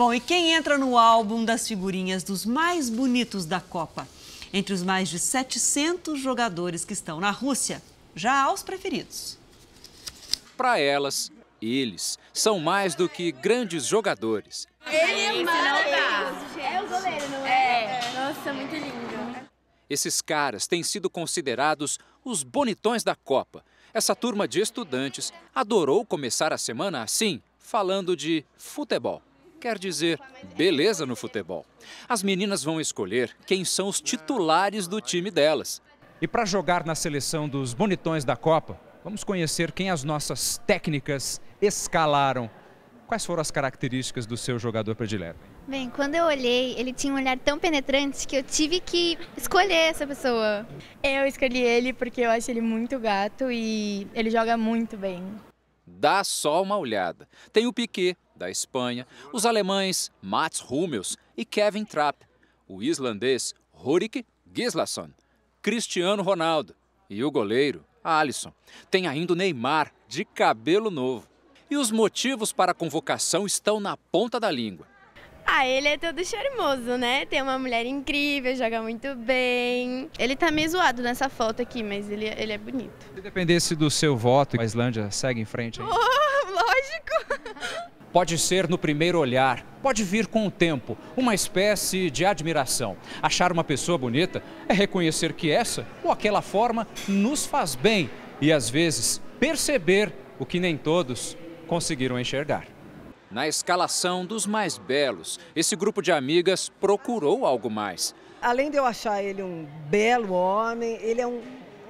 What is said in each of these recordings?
Bom, e quem entra no álbum das figurinhas dos mais bonitos da Copa? Entre os mais de 700 jogadores que estão na Rússia, já há os preferidos. Para elas, eles são mais do que grandes jogadores. Ele é maravilhoso, É o goleiro, não é? é? é? Nossa, muito lindo. Esses caras têm sido considerados os bonitões da Copa. Essa turma de estudantes adorou começar a semana assim, falando de futebol quer dizer beleza no futebol. As meninas vão escolher quem são os titulares do time delas. E para jogar na seleção dos bonitões da Copa, vamos conhecer quem as nossas técnicas escalaram. Quais foram as características do seu jogador predileto? Bem, quando eu olhei, ele tinha um olhar tão penetrante que eu tive que escolher essa pessoa. Eu escolhi ele porque eu acho ele muito gato e ele joga muito bem. Dá só uma olhada. Tem o Piquet, da Espanha, os alemães Mats Hummels e Kevin Trapp, o islandês Rurik Gislason, Cristiano Ronaldo e o goleiro Alisson. Tem ainda o Neymar, de cabelo novo. E os motivos para a convocação estão na ponta da língua. Ah, ele é todo charmoso, né? Tem uma mulher incrível, joga muito bem. Ele tá meio zoado nessa foto aqui, mas ele, ele é bonito. Se dependesse do seu voto, a Islândia segue em frente aí? Oh, lógico! Pode ser no primeiro olhar, pode vir com o tempo, uma espécie de admiração. Achar uma pessoa bonita é reconhecer que essa ou aquela forma nos faz bem e, às vezes, perceber o que nem todos conseguiram enxergar. Na escalação dos mais belos, esse grupo de amigas procurou algo mais. Além de eu achar ele um belo homem, ele é um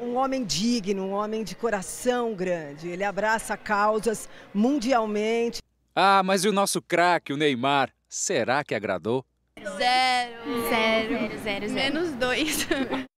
um homem digno, um homem de coração grande. Ele abraça causas mundialmente. Ah, mas e o nosso craque, o Neymar? Será que agradou? Zero. Zero. Zero, zero, zero. Menos dois.